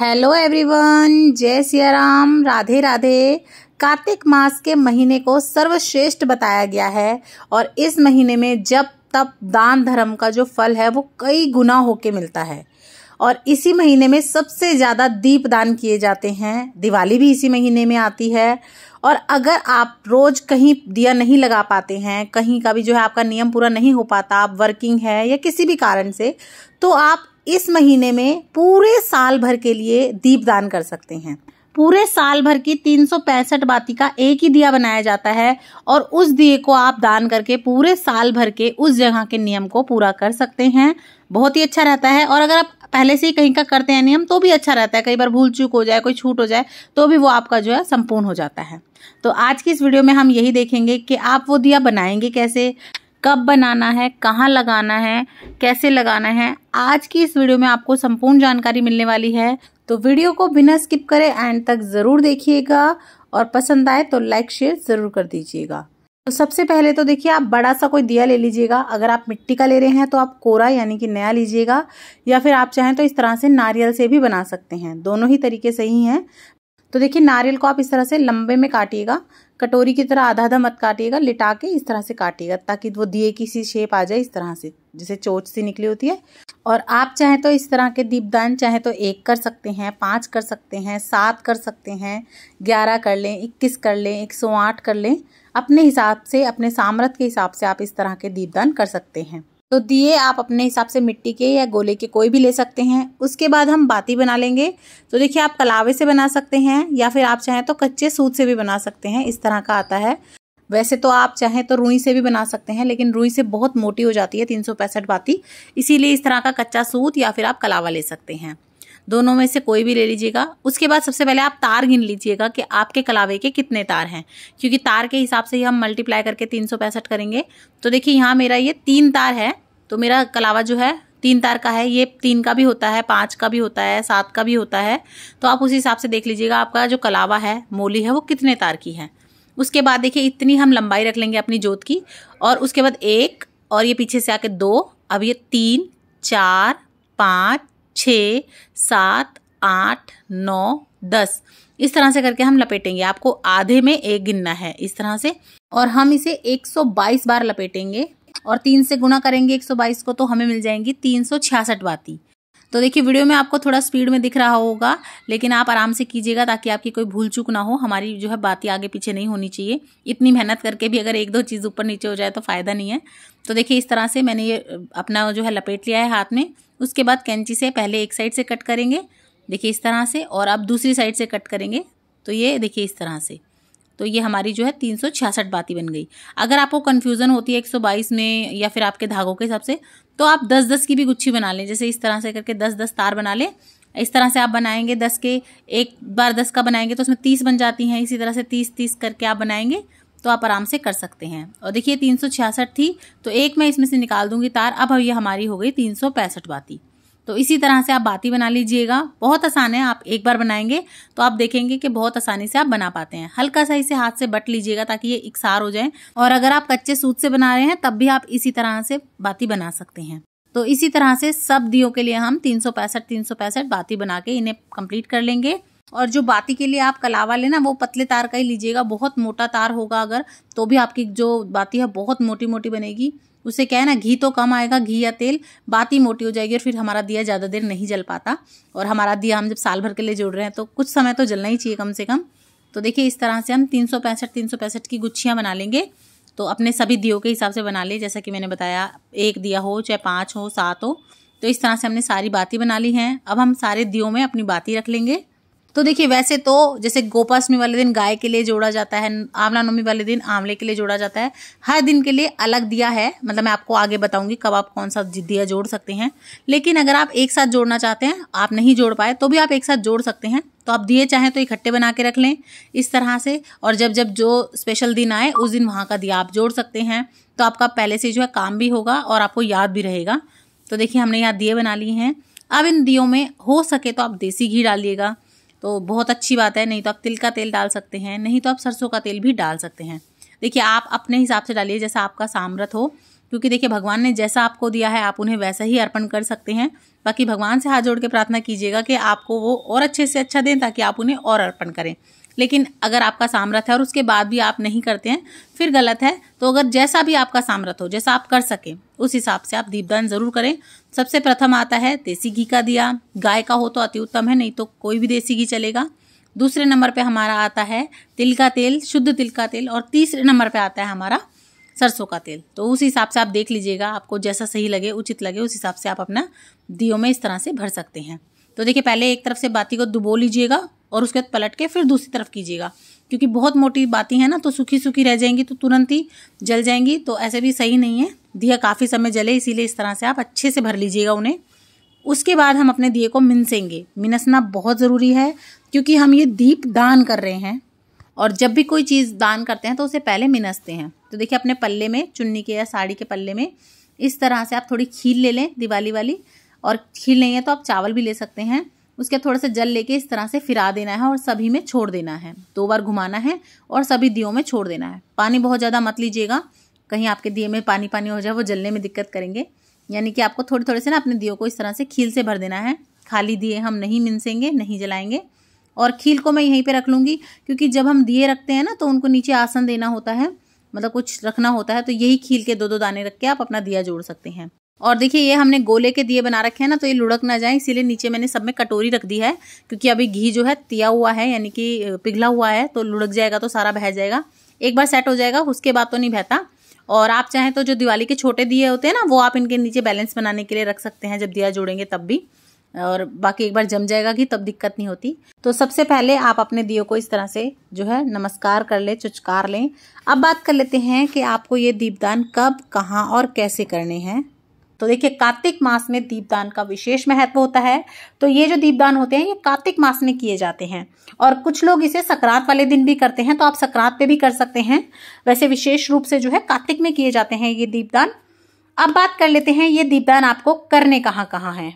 hello everyone जय सिया राम राधे राधे कार्तिक मास के महीने को सर्वश्रेष्ठ बताया गया है और इस महीने में जब तब दान धर्म का जो फल है वो कई गुना होके मिलता है और इसी महीने में सबसे ज़्यादा दीप दान किए जाते हैं दिवाली भी इसी महीने में आती है और अगर आप रोज़ कहीं दिया नहीं लगा पाते हैं कहीं का भी जो है आपका नियम पूरा नहीं हो पाता आप वर्किंग है या किसी भी कारण से तो आप इस महीने में पूरे साल भर के लिए दीपदान कर सकते हैं पूरे साल भर की तीन बाती का एक ही दिया बनाया जाता है और उस दिए को आप दान करके पूरे साल भर के उस जगह के नियम को पूरा कर सकते हैं बहुत ही अच्छा रहता है और अगर आप पहले से ही कहीं का करते हैं नियम तो भी अच्छा रहता है कई बार भूल चूक हो जाए कोई छूट हो जाए तो भी वो आपका जो है संपूर्ण हो जाता है तो आज की इस वीडियो में हम यही देखेंगे कि आप वो दिया बनाएंगे कैसे कब बनाना है कहाँ लगाना है कैसे लगाना है आज की इस वीडियो में आपको संपूर्ण जानकारी मिलने वाली है तो वीडियो को बिना स्किप करे एंड तक ज़रूर देखिएगा और पसंद आए तो लाइक शेयर ज़रूर कर दीजिएगा तो सबसे पहले तो देखिए आप बड़ा सा कोई दिया ले लीजिएगा अगर आप मिट्टी का ले रहे हैं तो आप कोरा यानी कि नया लीजिएगा या फिर आप चाहें तो इस तरह से नारियल से भी बना सकते हैं दोनों ही तरीके सही हैं तो देखिए नारियल को आप इस तरह से लंबे में काटिएगा कटोरी की तरह आधा आधा मत काटिएगा लिटा के इस तरह से काटिएगा ताकि वो दिए की सी शेप आ जाए इस तरह से जैसे चोच सी निकली होती है और आप चाहे तो इस तरह के दीपदान चाहे तो एक कर सकते हैं पाँच कर सकते हैं सात कर सकते हैं ग्यारह कर लें इक्कीस कर लें एक सौ आठ कर लें अपने हिसाब से अपने सामर्थ्य के हिसाब से आप इस तरह के दीपदान कर सकते हैं तो दिए आप अपने हिसाब से मिट्टी के या गोले के कोई भी ले सकते हैं उसके बाद हम बाती बना लेंगे तो देखिए आप कलावे से बना सकते हैं या फिर आप चाहें तो कच्चे सूत से भी बना सकते हैं इस तरह का आता है वैसे तो आप चाहें तो रुई से भी बना सकते हैं लेकिन रुई से बहुत मोटी हो जाती है तीन बाती इसीलिए इस तरह का कच्चा सूत या फिर आप कलावा ले सकते हैं दोनों में से कोई भी ले लीजिएगा उसके बाद सबसे पहले आप तार गिन लीजिएगा कि आपके कलावे के कितने तार हैं क्योंकि तार के हिसाब से ही हम मल्टीप्लाई करके तीन करेंगे तो देखिए यहाँ मेरा ये तीन तार है तो मेरा कलावा जो है तीन तार का है ये तीन का भी होता है पाँच का भी होता है सात का भी होता है तो आप उस हिसाब से देख लीजिएगा आपका जो कलावा है मोली है वो कितने तार की है उसके बाद देखिए इतनी हम लंबाई रख लेंगे अपनी जोत की और उसके बाद एक और ये पीछे से आके दो अब ये तीन चार पाँच छ सात आठ नौ दस इस तरह से करके हम लपेटेंगे आपको आधे में एक गिनना है इस तरह से और हम इसे 122 बार लपेटेंगे और तीन से गुना करेंगे 122 को तो हमें मिल जाएंगी तीन सौ छियासठ बाती तो देखिए वीडियो में आपको थोड़ा स्पीड में दिख रहा होगा लेकिन आप आराम से कीजिएगा ताकि आपकी कोई भूल चूक ना हो हमारी जो है बातें आगे पीछे नहीं होनी चाहिए इतनी मेहनत करके भी अगर एक दो चीज़ ऊपर नीचे हो जाए तो फ़ायदा नहीं है तो देखिए इस तरह से मैंने ये अपना जो है लपेट लिया है हाथ में उसके बाद कैंची से पहले एक साइड से कट करेंगे देखिए इस तरह से और अब दूसरी साइड से कट करेंगे तो ये देखिए इस तरह से तो ये हमारी जो है तीन सौ छियासठ बाती बन गई अगर आपको कन्फ्यूज़न होती है एक सौ बाईस में या फिर आपके धागों के हिसाब से तो आप दस दस की भी गुच्छी बना लें जैसे इस तरह से करके दस दस तार बना लें इस तरह से आप बनाएंगे दस के एक बार दस का बनाएंगे तो उसमें तीस बन जाती हैं इसी तरह से तीस तीस करके आप बनाएंगे तो आप आराम से कर सकते हैं और देखिए तीन सौ छियासठ थी तो एक मैं इसमें से निकाल दूंगी तार अब ये हमारी हो गई तीन सौ पैंसठ बाती तो इसी तरह से आप बाती बना लीजिएगा बहुत आसान है आप एक बार बनाएंगे तो आप देखेंगे कि बहुत आसानी से आप बना पाते हैं हल्का सा इसे हाथ से बट लीजिएगा ताकि ये इकसार हो जाए और अगर आप कच्चे सूत से बना रहे हैं तब भी आप इसी तरह से बाती बना सकते हैं तो इसी तरह से सब दियों के लिए हम तीन सौ पैंसठ तीन सौ पैंसठ बाती बना के इन्हें कंप्लीट कर लेंगे और जो बाती के लिए आप कलावा लेना वो पतले तार का ही लीजिएगा बहुत मोटा तार होगा अगर तो भी आपकी जो बाती है बहुत मोटी मोटी बनेगी उसे क्या है ना घी तो कम आएगा घी या तेल बाती मोटी हो जाएगी और फिर हमारा दिया ज़्यादा देर नहीं जल पाता और हमारा दिया हम जब साल भर के लिए जोड़ रहे हैं तो कुछ समय तो जलना ही चाहिए कम से कम तो देखिए इस तरह से हम तीन सौ पैंसठ तीन सौ पैंसठ की गुच्छियाँ बना लेंगे तो अपने सभी दियो के हिसाब से बना लिए जैसा कि मैंने बताया एक दिया हो चाहे पाँच हो सात हो तो इस तरह से हमने सारी बाती बना ली हैं अब हम सारे दियो में अपनी बाती रख लेंगे तो देखिए वैसे तो जैसे गोपाष्टमी वाले दिन गाय के लिए जोड़ा जाता है आंवला नवमी वाले दिन आंवले के लिए जोड़ा जाता है हर दिन के लिए अलग दिया है मतलब मैं आपको आगे बताऊंगी कब आप कौन सा दिया जोड़ सकते हैं लेकिन अगर आप एक साथ जोड़ना चाहते हैं आप नहीं जोड़ पाए तो भी आप एक साथ जोड़ सकते हैं तो आप दिए चाहें तो इकट्ठे बना के रख लें इस तरह से और जब जब जो स्पेशल दिन आए उस दिन वहाँ का दिया आप जोड़ सकते हैं तो आपका पहले से जो है काम भी होगा और आपको याद भी रहेगा तो देखिए हमने यहाँ दिए बना लिए हैं अब इन दियों में हो सके तो आप देसी घी डालिएगा तो बहुत अच्छी बात है नहीं तो आप तिल का तेल डाल सकते हैं नहीं तो आप सरसों का तेल भी डाल सकते हैं देखिए आप अपने हिसाब से डालिए जैसा आपका सामर्थ हो क्योंकि देखिए भगवान ने जैसा आपको दिया है आप उन्हें वैसा ही अर्पण कर सकते हैं बाकी भगवान से हाथ जोड़ के प्रार्थना कीजिएगा कि आपको वो और अच्छे से अच्छा दें ताकि आप उन्हें और अर्पण करें लेकिन अगर आपका सामरथ है और उसके बाद भी आप नहीं करते हैं फिर गलत है तो अगर जैसा भी आपका सामरथ हो जैसा आप कर सकें उस हिसाब से आप दीपदान ज़रूर करें सबसे प्रथम आता है देसी घी का दिया गाय का हो तो अति उत्तम है नहीं तो कोई भी देसी घी चलेगा दूसरे नंबर पर हमारा आता है तिल का तेल शुद्ध तिल का तेल और तीसरे नंबर पर आता है हमारा सरसों का तेल तो उस हिसाब से आप देख लीजिएगा आपको जैसा सही लगे उचित लगे उस हिसाब से आप अपना दियो में इस तरह से भर सकते हैं तो देखिए पहले एक तरफ से बाती को दुबो लीजिएगा और उसके बाद पलट के फिर दूसरी तरफ कीजिएगा क्योंकि बहुत मोटी बातें हैं ना तो सूखी सूखी रह जाएंगी तो तुरंत ही जल जाएंगी तो ऐसे भी सही नहीं है दिया काफ़ी समय जले इसीलिए इस तरह से आप अच्छे से भर लीजिएगा उन्हें उसके बाद हम अपने दिए को मिनसेंगे मिनसना बहुत ज़रूरी है क्योंकि हम ये दीप दान कर रहे हैं और जब भी कोई चीज़ दान करते हैं तो उसे पहले मिनसते हैं तो देखिए अपने पल्ले में चुन्नी के या साड़ी के पल्ले में इस तरह से आप थोड़ी खील ले लें दिवाली वाली और खील नहीं है तो आप चावल भी ले सकते हैं उसके थोड़ा सा जल लेके इस तरह से फिरा देना है और सभी में छोड़ देना है दो बार घुमाना है और सभी दियो में छोड़ देना है पानी बहुत ज़्यादा मत लीजिएगा कहीं आपके दिए में पानी पानी हो जाए वो जलने में दिक्कत करेंगे यानी कि आपको थोड़े थोड़े से ना अपने दियो को इस तरह से खील से भर देना है खाली दिए हम नहीं मिनसेंगे नहीं जलाएंगे और खील को मैं यहीं पे रख लूँगी क्योंकि जब हम दिए रखते हैं ना तो उनको नीचे आसन देना होता है मतलब कुछ रखना होता है तो यही खील के दो दो दाने रख के आप अपना दिया जोड़ सकते हैं और देखिए ये हमने गोले के दिए बना रखे हैं ना तो ये लुढ़क ना जाए इसीलिए नीचे मैंने सब में कटोरी रख दी है क्योंकि अभी घी जो है तिया हुआ है यानी कि पिघला हुआ है तो लुढ़क जाएगा तो सारा बह जाएगा एक बार सेट हो जाएगा उसके बाद तो नहीं बहता और आप चाहें तो जो दिवाली के छोटे दिए होते हैं ना वो आप इनके नीचे बैलेंस बनाने के लिए रख सकते हैं जब दिया जोड़ेंगे तब भी और बाकी एक बार जम जाएगा कि तब दिक्कत नहीं होती तो सबसे पहले आप अपने दियो को इस तरह से जो है नमस्कार कर लें चुचकार लें अब बात कर लेते हैं कि आपको ये दीपदान कब कहाँ और कैसे करने हैं तो देखिए कार्तिक मास में दीपदान का विशेष महत्व होता है तो ये जो दीपदान होते हैं ये कार्तिक मास में किए जाते हैं और कुछ लोग इसे संक्रांत वाले दिन भी करते हैं तो आप संक्रांत पे भी कर सकते हैं वैसे विशेष रूप से जो है कार्तिक में किए जाते हैं ये दीपदान अब बात कर लेते हैं ये दीपदान आपको करने कहाँ कहाँ हैं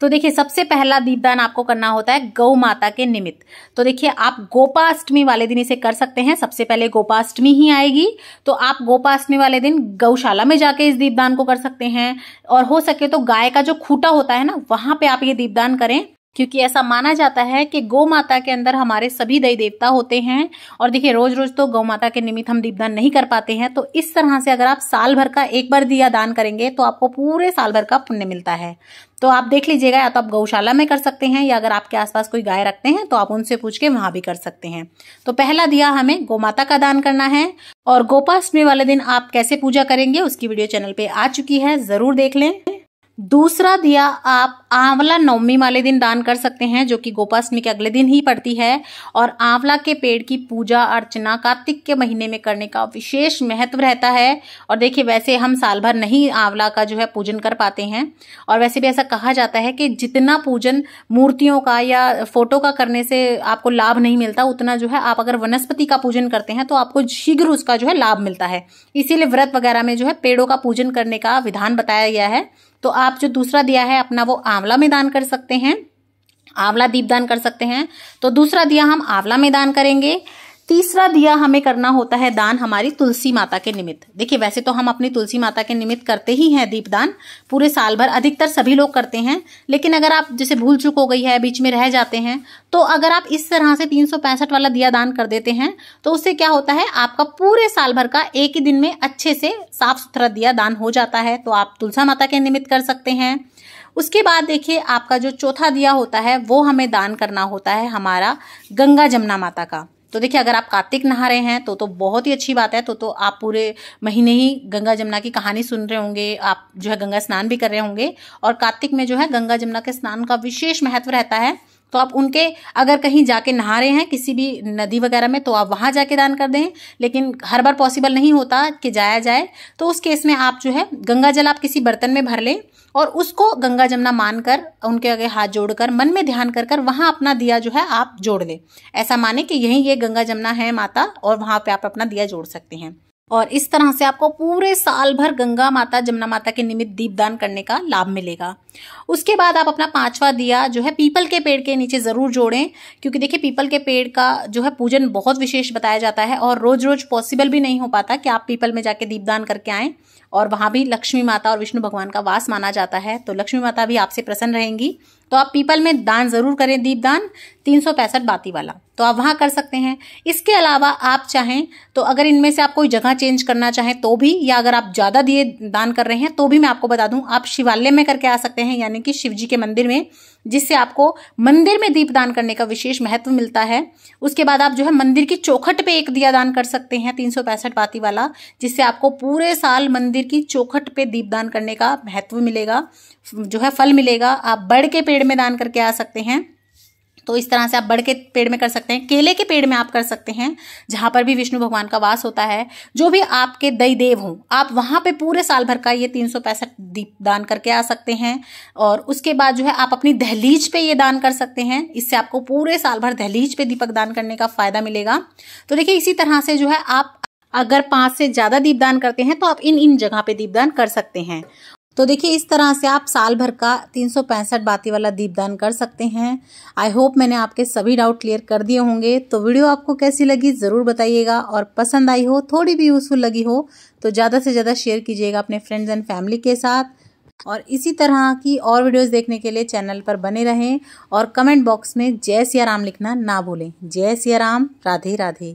तो देखिए सबसे पहला दीपदान आपको करना होता है गौ माता के निमित्त तो देखिए आप गोपाष्टमी वाले दिन इसे कर सकते हैं सबसे पहले गोपाष्टमी ही आएगी तो आप गोपाष्टमी वाले दिन गौशाला में जाके इस दीपदान को कर सकते हैं और हो सके तो गाय का जो खूटा होता है ना वहां पे आप ये दीपदान करें क्योंकि ऐसा माना जाता है कि गौ माता के अंदर हमारे सभी दई देवता होते हैं और देखिए रोज रोज तो गौ माता के निमित्त हम दीपदान नहीं कर पाते हैं तो इस तरह से अगर आप साल भर का एक बार दिया दान करेंगे तो आपको पूरे साल भर का पुण्य मिलता है तो आप देख लीजिएगा या तो आप गौशाला में कर सकते हैं या अगर आपके आसपास कोई गाय रखते हैं तो आप उनसे पूछ के वहां भी कर सकते हैं तो पहला दिया हमें गौ माता का दान करना है और गोपाष्टमी वाले दिन आप कैसे पूजा करेंगे उसकी वीडियो चैनल पे आ चुकी है जरूर देख लें दूसरा दिया आप आंवला नवमी वाले दिन दान कर सकते हैं जो कि गोपाष्टमी के अगले दिन ही पड़ती है और आंवला के पेड़ की पूजा अर्चना कार्तिक के महीने में करने का विशेष महत्व रहता है और देखिए वैसे हम साल भर नहीं आंवला का जो है पूजन कर पाते हैं और वैसे भी ऐसा कहा जाता है कि जितना पूजन मूर्तियों का या फोटो का करने से आपको लाभ नहीं मिलता उतना जो है आप अगर वनस्पति का पूजन करते हैं तो आपको शीघ्र उसका जो है लाभ मिलता है इसीलिए व्रत वगैरह में जो है पेड़ों का पूजन करने का विधान बताया गया है तो आप जो दूसरा दिया है अपना वो आंवला में दान कर सकते हैं आंवला दीपदान कर सकते हैं तो दूसरा दिया हम आंवला में दान करेंगे तीसरा दिया हमें करना होता है दान हमारी तुलसी माता के निमित्त देखिए वैसे तो हम अपनी तुलसी माता के निमित्त करते ही हैं दीपदान पूरे साल भर अधिकतर सभी लोग करते हैं लेकिन अगर आप जैसे भूल चुक हो गई है बीच में रह जाते हैं तो अगर आप इस तरह से तीन वाला दिया दान कर देते हैं तो उससे क्या होता है आपका पूरे साल भर का एक ही दिन में अच्छे से साफ सुथरा दिया दान हो जाता है तो आप तुलसा माता के निमित्त कर सकते हैं उसके बाद देखिए आपका जो चौथा दिया होता है वो हमें दान करना होता है हमारा गंगा जमुना माता का तो देखिए अगर आप कार्तिक नहा रहे हैं तो तो बहुत ही अच्छी बात है तो तो आप पूरे महीने ही गंगा जमुना की कहानी सुन रहे होंगे आप जो है गंगा स्नान भी कर रहे होंगे और कार्तिक में जो है गंगा जमुना के स्नान का विशेष महत्व रहता है तो आप उनके अगर कहीं जाके नहा रहे हैं किसी भी नदी वगैरह में तो आप वहाँ जाके दान कर दें लेकिन हर बार पॉसिबल नहीं होता कि जाया जाए तो उस केस में आप जो है गंगा जल आप किसी बर्तन में भर लें और उसको गंगा जमुना मानकर उनके आगे हाथ जोड़कर मन में ध्यान कर कर वहाँ अपना दिया जो है आप जोड़ लें ऐसा माने कि यही ये गंगा जमुना है माता और वहाँ पे आप अपना दिया जोड़ सकते हैं और इस तरह से आपको पूरे साल भर गंगा माता जमुना माता के निमित्त दीपदान करने का लाभ मिलेगा उसके बाद आप अपना पांचवा दिया जो है पीपल के पेड़ के नीचे ज़रूर जोड़ें क्योंकि देखिए पीपल के पेड़ का जो है पूजन बहुत विशेष बताया जाता है और रोज़ रोज़ पॉसिबल भी नहीं हो पाता कि आप पीपल में जाके दीपदान करके आएं और वहाँ भी लक्ष्मी माता और विष्णु भगवान का वास माना जाता है तो लक्ष्मी माता भी आपसे प्रसन्न रहेंगी तो आप पीपल में दान ज़रूर करें दीपदान तीन सौ पैंसठ बाती वाला तो आप वहां कर सकते हैं इसके अलावा आप चाहें तो अगर इनमें से आप कोई जगह चेंज करना चाहें तो भी या अगर आप ज़्यादा दिए दान कर रहे हैं तो भी मैं आपको बता दूं आप शिवालय में करके आ सकते हैं यानी कि शिव जी के मंदिर में जिससे आपको मंदिर में दीप दान करने का विशेष महत्व मिलता है उसके बाद आप जो है मंदिर की चौखट पे एक दिया दान कर सकते हैं तीन सौ पैंसठ बाती वाला जिससे आपको पूरे साल मंदिर की चौखट पे दीपदान करने का महत्व मिलेगा जो है फल मिलेगा आप बड़ के पेड़ में दान करके आ सकते हैं तो इस तरह से आप बड़ के पेड़ में कर सकते हैं केले के पेड़ में आप कर सकते हैं जहाँ पर भी विष्णु भगवान का वास होता है जो भी आपके दई देव हों आप वहाँ पे पूरे साल भर का ये तीन सौ पैंसठ दीप दान करके आ सकते हैं और उसके बाद जो है आप अपनी दहलीज पे ये दान कर सकते हैं इससे आपको पूरे साल भर दहलीज पे दीपक दान करने का फायदा मिलेगा तो देखिए इसी तरह से जो है आप अगर पाँच से ज़्यादा दीपदान करते हैं तो आप इन इन जगह पे दीपदान कर सकते हैं तो देखिए इस तरह से आप साल भर का तीन सौ पैंसठ बाती वाला दीपदान कर सकते हैं आई होप मैंने आपके सभी डाउट क्लियर कर दिए होंगे तो वीडियो आपको कैसी लगी ज़रूर बताइएगा और पसंद आई हो थोड़ी भी यूज़फुल लगी हो तो ज़्यादा से ज़्यादा शेयर कीजिएगा अपने फ्रेंड्स एंड फैमिली के साथ और इसी तरह की और वीडियोस देखने के लिए चैनल पर बने रहें और कमेंट बॉक्स में जय सिया राम लिखना ना भूलें जय सिया राम राधे राधे